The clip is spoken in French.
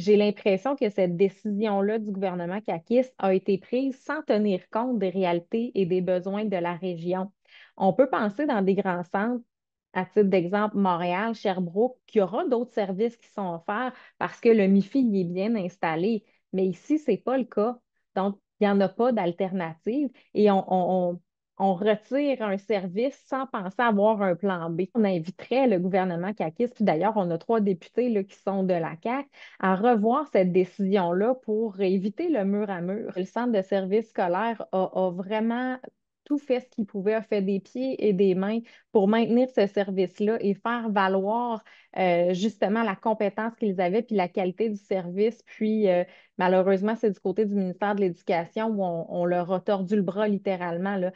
J'ai l'impression que cette décision-là du gouvernement CACIS a été prise sans tenir compte des réalités et des besoins de la région. On peut penser dans des grands centres, à titre d'exemple, Montréal, Sherbrooke, qu'il y aura d'autres services qui sont offerts parce que le MIFI y est bien installé. Mais ici, ce n'est pas le cas. Donc, il n'y en a pas d'alternative. Et on, on, on retire un service sans penser avoir un plan B. On inviterait le gouvernement caquiste, puis d'ailleurs, on a trois députés là, qui sont de la CAC, à revoir cette décision-là pour éviter le mur à mur. Le centre de service scolaire a, vraiment tout fait ce qu'il pouvait, a fait des pieds et des mains pour maintenir ce service-là et faire valoir euh, justement la compétence qu'ils avaient, puis la qualité du service. Puis euh, malheureusement, c'est du côté du ministère de l'Éducation où on, leur a tordu le bras littéralement là,